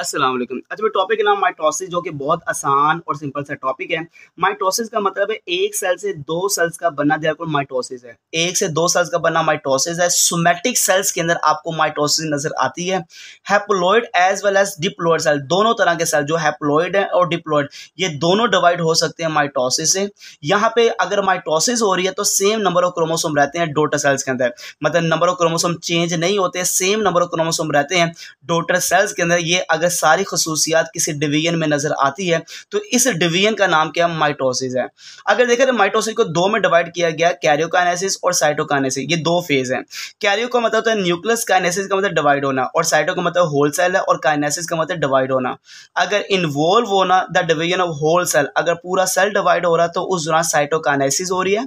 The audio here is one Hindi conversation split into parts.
असलम अच्छा मैं टॉपिक नाम माइटोसिस जो कि बहुत आसान और सिंपल सा टॉपिक है माइटोसिस का मतलब है एक सेल से दो सेल्स का बनना दिया माइटोसिस है एक से दो सेल्स का बनना माइटोसिस है सोमेटिक सेल्स के अंदर आपको माइटोसिस नजर आती है haploid as well as diploid cell दोनों तरह के सेल जो हैप्लोइड है और डिप्लोइड ये दोनों डिवाइड हो सकते हैं माइटोसिस से यहाँ पे अगर माइटोसिस हो रही है तो सेम नंबर ऑफ क्रोमोसोम रहते हैं डोटर सेल्स के अंदर मतलब नंबर ऑफ क्रोमोसोम चेंज नहीं होते सेम नंबर ऑफ क्रोमोसोम रहते हैं डोटर सेल्स के अंदर ये अगर अगर सारी खसूसियात किसी डिवीजन में नज़र आती है तो इस डिवीजन का नाम क्या माइटोसिस है अगर देखें तो माइटोसिस को दो में डिवाइड किया गया कैरियोकाइनेसिस और साइटोकाइनेसिस ये दो फेज़ हैं कैरियो का मतलब होता है न्यूक्लियस काइनेसिस का मतलब डिवाइड होना और साइटो का मतलब होल सेल है और काइनेसिस का मतलब डिवाइड होना अगर इन्वॉल्व होना the division of whole cell अगर पूरा सेल डिवाइड हो रहा है तो उस दौरान साइटोकाइनेसिस हो रही है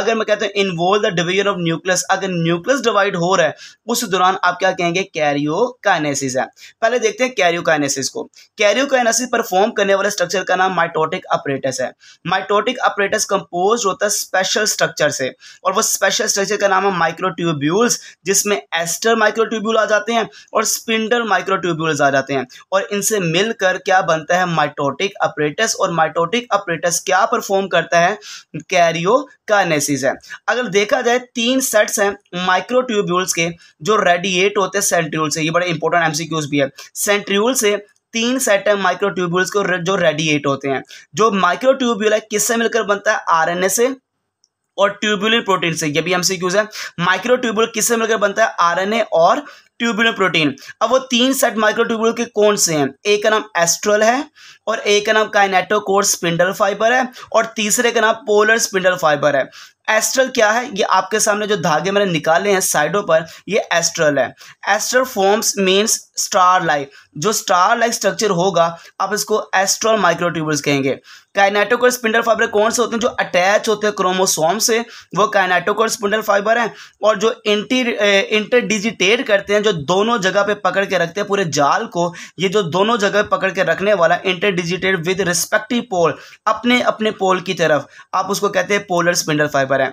अगर मैं कहता हूँ involve the division of nucleus अगर न्यूक्लियस डिवाइड हो रहा है उस दौरान आप क्या कहेंगे कैरियोकाइनेसिस है पहले देखते हैं कैरियोकाइनेसिस को कैरियोकाइनेसिस परफॉर्म करने वाले स्ट्रक्चर का नाम माइटोटिक अपरेटस है माइटोटिक अपरेटस कंपोज होता है स्पेशल स्ट्रक्चर से और वो स्पेशल स्ट्रक्चर का नाम है माइक्रोट्यूब्यूल्स जिसमें एस्टर माइक्रोट्यूब्यूल आ जाते हैं और स्पिंडल माइक्रोट्यूब्यूल्स आ जाते हैं और इनसे मिलकर क्या बनता है माइटोटिक अपरेटस और माइटोटिक अपरेटस क्या परफॉर्म करता है कैरियोकाइनेसिस है अगर देखा जाए तीन सेट्स हैं माइक्रोट्यूब्यूल्स के जो रेडिएट होते हैं सेंट्रियोल से ये बड़े इंपॉर्टेंट एमसीक्यूज भी है सेंट्रियूल माइक्रोट्यूब्यूल से तीन सेट है माइक्रोट्यूब्यूल्स को जो रेडिएट होते हैं जो माइक्रोट्यूब्यूल है किससे मिलकर बनता है आरएनए से और ट्यूबुलिन प्रोटीन से ये भी एमसीक्यूज है माइक्रोट्यूबुल किससे मिलकर बनता है आरएनए और ट्यूबुलिन प्रोटीन अब वो तीन सेट माइक्रोट्यूबुल के कौन से हैं एक का नाम एस्ट्रल है और एक का नाम काइनेटोकोर स्पिंडल फाइबर है और तीसरे का नाम पोलर स्पिंडल फाइबर है एस्ट्रल क्या है ये आपके सामने जो धागे मैंने निकाले हैं साइडों पर ये एस्ट्रल है astral forms means star like जो स्टार लाइक स्ट्रक्चर होगा आप इसको एस्ट्रॉल माइक्रोट्यूबल्स कहेंगे काइनेटोक और स्पिंडल फाइबर कौन से होते हैं जो अटैच होते हैं क्रोमोसोम से वो काइनेटोक और स्पिंडल फाइबर हैं और जो इंटी इंटर डिजिटेट करते हैं जो दोनों जगह पे पकड़ के रखते हैं पूरे जाल को ये जो दोनों जगह पकड़ के रखने वाला interdigitate with respective pole अपने अपने पोल की तरफ आप उसको कहते हैं पोलर स्पिंडल फाइबर हैं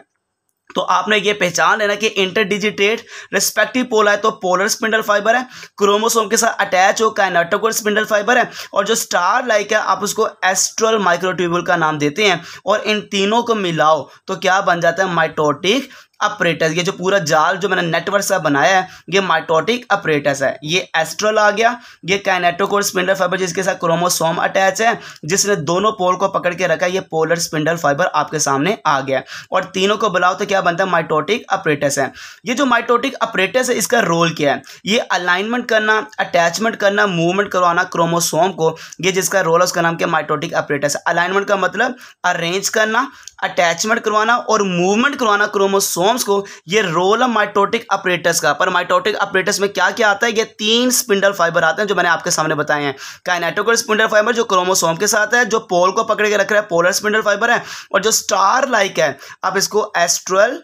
तो आपने ये पहचान लेना कि डिजिटेट रिस्पेक्टिव पोल है तो पोलर स्पिंडल फाइबर है क्रोमोसोम के साथ अटैच हो काइनाटोकोर स्पिंडल फाइबर है और जो स्टार लाइक है आप उसको एस्ट्रल माइक्रोट्यूबुल का नाम देते हैं और इन तीनों को मिलाओ तो क्या बन जाता है माइटोटिक अपरेटस ये जो पूरा जाल जो मैंने नेटवर्क सा बनाया है ये माइटोटिक अपरेटस है ये एस्ट्रल आ गया ये कैनेटोकोर स्पिंडल फाइबर जिसके साथ क्रोमोसोम अटैच है जिसने दोनों पोल को पकड़ के रखा ये पोलर स्पिंडल फाइबर आपके सामने आ गया और तीनों को बुलाओ तो क्या बनता है माइटोटिक अपरेटस है ये जो माइटोटिक अपरेटस है इसका रोल क्या है ये अलाइनमेंट करना अटैचमेंट करना मूवमेंट करवाना क्रोमोसोम को ये जिसका रोल है उसका नाम क्या माइटोटिक अपरेटस अलाइनमेंट का मतलब अरेंज करना अटैचमेंट करवाना और मूवमेंट करवाना क्रोमोसोम फॉर्म्स को ये रोल माइटोटिक अपरेटस का पर माइटोटिक अपरेटस में क्या क्या आता है ये तीन स्पिंडल फाइबर आते हैं जो मैंने आपके सामने बताए हैं काइनेटोकर स्पिंडल फाइबर जो क्रोमोसोम के साथ है जो पोल को पकड़ के रख रहा है पोलर स्पिंडल फाइबर है और जो स्टार लाइक है आप इसको एस्ट्रल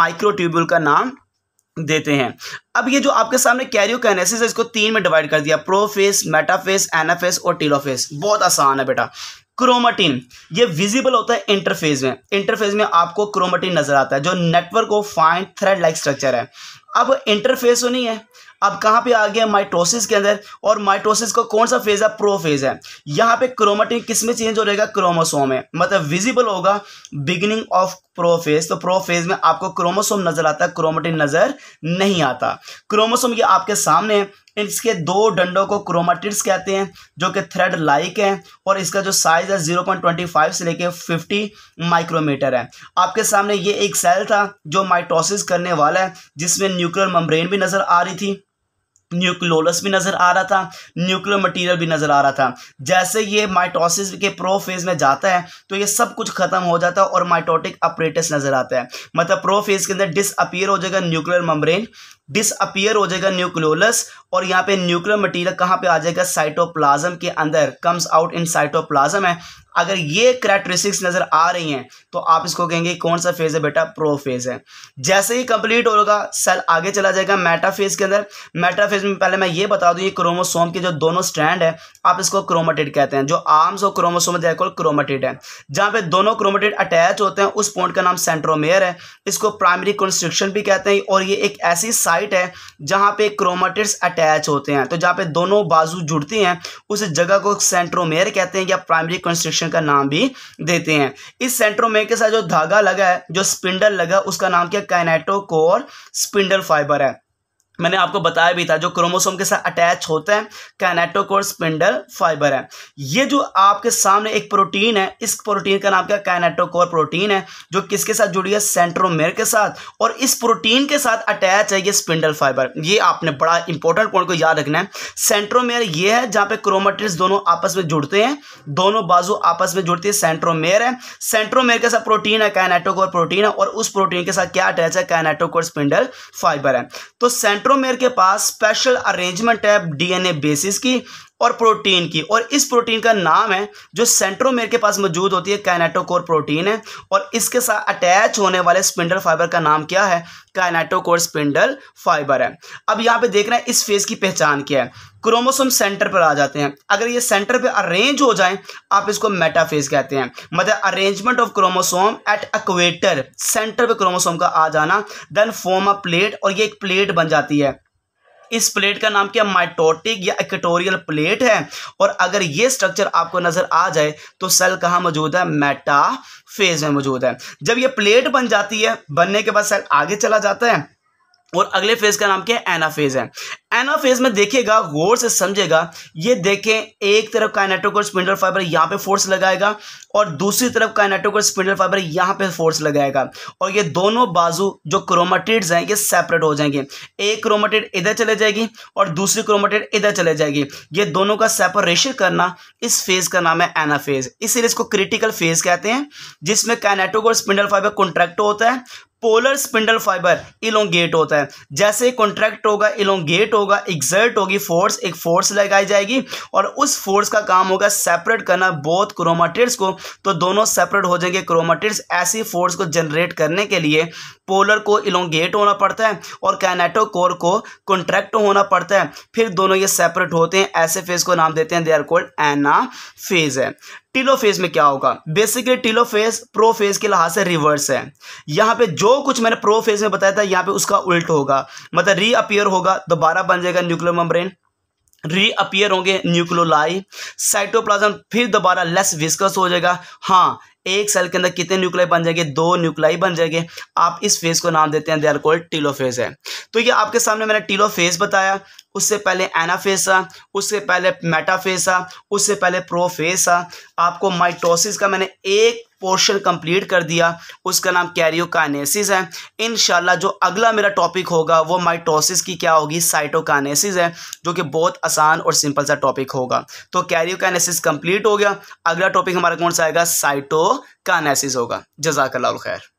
माइक्रोट्यूब्यूल का नाम देते हैं अब ये जो आपके सामने कैरियो कैनेसिस है इसको तीन में डिवाइड कर दिया प्रोफेस मेटाफेस एनाफेस और टीलोफेस बहुत आसान है बेटा क्रोमाटीन ये विजिबल होता है इंटरफेस में इंटरफेस में आपको क्रोमाटीन नजर आता है जो network of fine thread like structure है अब इंटरफेस तो नहीं है अब कहाँ पे आ गया माइटोसिस के अंदर और माइटोसिस का कौन सा फेज है प्रोफेज है यहाँ पे क्रोमाटीन किस में चेंज हो रहेगा क्रोमोसोम में मतलब विजिबल होगा बिगिनिंग ऑफ प्रोफेज तो प्रोफेज में आपको क्रोमोसोम नजर आता है क्रोमोटिन नजर नहीं आता क्रोमोसोम ये आपके सामने इसके दो डंडों को क्रोमाटिड्स कहते हैं जो कि थ्रेड लाइक है और इसका जो साइज है 0.25 से लेके 50 माइक्रोमीटर है आपके सामने ये एक सेल था जो माइटोसिस करने वाला है जिसमें न्यूक्लियर मम्ब्रेन भी नज़र आ रही थी न्यूक्लोलस भी नज़र आ रहा था न्यूक्लियर मटेरियल भी नज़र आ रहा था जैसे ये माइटोसिस के प्रो फेज में जाता है तो ये सब कुछ खत्म हो जाता है और माइटोटिक अपरेटस नज़र आता है मतलब प्रो फेज के अंदर डिसअपियर हो जाएगा न्यूक्लियर मम्ब्रेन डिसअपियर हो जाएगा न्यूक्लियोलस और यहाँ पे न्यूक्लियर मटेरियल कहाँ पे आ जाएगा साइटोप्लाज्म के अंदर कम्स आउट इन साइटोप्लाज्म है अगर ये करेक्टरिस्टिक्स नज़र आ रही हैं तो आप इसको कहेंगे कौन सा फेज़ है बेटा प्रोफेज है जैसे ही कंप्लीट होगा सेल आगे चला जाएगा मेटाफेज के अंदर मेटाफेज में पहले मैं ये बता दूँ ये क्रोमोसोम के जो दोनों स्टैंड है आप इसको क्रोमाटेड कहते हैं जो आर्म्स और क्रोमोसोम क्रोमेटेड है जहाँ पे दोनों क्रोमेटेड अटैच होते हैं उस पॉइंट का नाम सेंट्रोमेयर है इसको प्राइमरी कंस्ट्रक्शन भी कहते हैं और ये एक ऐसी साइट है जहाँ पे क्रोमेटिड अटैच होते हैं तो जहाँ पे दोनों बाजू जुड़ती हैं उस जगह को सेंट्रोमेयर कहते हैं या प्राइमरी कंस्ट्रक्शन का नाम भी देते हैं इस सेंट्रोमेयर के साथ जो धागा लगा है जो स्पिंडल लगा उसका नाम क्या कोर स्पिंडल फाइबर है मैंने आपको बताया भी था जो क्रोमोसोम के साथ अटैच होते हैं कैनेटोकोर स्पिंडल फाइबर है ये जो आपके सामने एक प्रोटीन है इस प्रोटीन का नाम क्या कैनेटोकोर प्रोटीन है जो किसके साथ जुड़ी है सेंट्रोमेर के साथ और इस प्रोटीन के साथ अटैच है ये स्पिंडल फाइबर ये आपने बड़ा इंपॉर्टेंट पॉइंट को याद रखना है सेंट्रोमेर यह है जहाँ पे क्रोमाटिड्स दोनों आपस में जुड़ते हैं दोनों बाजू आपस में जुड़ती है सेंट्रोमेर है सेंट्रोमेर के साथ प्रोटीन है कैनेटोकोर प्रोटीन है और उस प्रोटीन के साथ क्या अटैच है कैनेटोकोर स्पिंडल फाइबर है तो सेंट सेंट्रोमेयर के पास स्पेशल अरेंजमेंट है डीएनए बेसिस की और प्रोटीन की और इस प्रोटीन का नाम है जो सेंट्रोमेयर के पास मौजूद होती है कैनेटोकोर प्रोटीन है और इसके साथ अटैच होने वाले स्पिंडल फाइबर का नाम क्या है कैनेटोकोर स्पिंडल फाइबर है अब यहाँ पे देख रहे हैं इस फेज की पहचान क्या है क्रोमोसोम सेंटर पर आ जाते हैं अगर ये सेंटर पर अरेंज हो जाए आप इसको मेटाफेज कहते हैं मतलब arrangement of chromosome at equator centre पर क्रोमोसोम का आ जाना देन फॉर्म अ प्लेट और ये एक प्लेट बन जाती है इस प्लेट का नाम क्या माइटोटिक या इक्वेटोरियल प्लेट है और अगर ये स्ट्रक्चर आपको नजर आ जाए तो सेल कहाँ मौजूद है फेज में मौजूद है जब ये प्लेट बन जाती है बनने के बाद सेल आगे चला जाता है और अगले फेज का नाम क्या है एना फेज है एना फेज में देखेगा गौर से समझेगा ये देखें एक तरफ काइनेटोक और स्पिंडल फाइबर यहाँ पे फोर्स लगाएगा और दूसरी तरफ काइनेटोक और स्पिंडल फाइबर यहाँ पे फोर्स लगाएगा और ये दोनों बाजू जो क्रोमाटिड्स हैं ये सेपरेट हो जाएंगे एक क्रोमाटिड इधर चले जाएगी और दूसरी क्रोमाटिड इधर चले जाएगी ये दोनों का सेपरेशन करना इस फेज का नाम है एना फेज इसीलिए इसको क्रिटिकल फेज कहते हैं जिसमें काइनेटोक और स्पिंडल फाइबर कॉन्ट्रैक्ट होता है पोलर स्पिंडल फाइबर इलोंगेट होता है जैसे कॉन्ट्रैक्ट होगा इलोंगेट होगा एग्जर्ट होगी फोर्स एक फोर्स लगाई जाएगी और उस फोर्स का काम होगा सेपरेट करना बोथ क्रोमाटिड्स को तो दोनों सेपरेट हो जाएंगे क्रोमाटिड्स ऐसी फोर्स को जनरेट करने के लिए पोलर को इलोंगेट होना पड़ता है और कैनेटो कोर को कॉन्ट्रैक्ट होना पड़ता है फिर दोनों ये सेपरेट होते हैं ऐसे फेज को नाम देते हैं they are called anaphase है टीलोफेज में क्या होगा बेसिकली टीलोफेज प्रोफेज के लिहाज से रिवर्स है यहाँ पे जो कुछ मैंने प्रोफेज में बताया था यहाँ पे उसका उल्ट होगा मतलब रीअपियर होगा दोबारा बन जाएगा न्यूक्लियर मम्ब्रेन रीअपियर होंगे न्यूक्लोलाई साइटोप्लाज्म फिर दोबारा लेस विस्कस हो जाएगा हाँ एक सेल के अंदर कितने न्यूक्लाई बन जाएंगे दो न्यूक्लाई बन जाएंगे आप इस फेज को नाम देते हैं दे आर कोल्ड टीलोफेज है तो ये आपके सामने मैंने टीलोफेज बताया उससे पहले एनाफेस था उससे पहले मेटाफेस था उससे पहले प्रोफेस था आपको माइटोसिस का मैंने एक पोर्शन कंप्लीट कर दिया उसका नाम कैरियोकानेसिस है इन जो अगला मेरा टॉपिक होगा वो माइटोसिस की क्या होगी साइटोकानेसिस है जो कि बहुत आसान और सिंपल सा टॉपिक होगा तो कैरियोकानेसिस कंप्लीट हो गया अगला टॉपिक हमारा कौन सा आएगा साइटोकानेसिस होगा जजाकल्ला खैर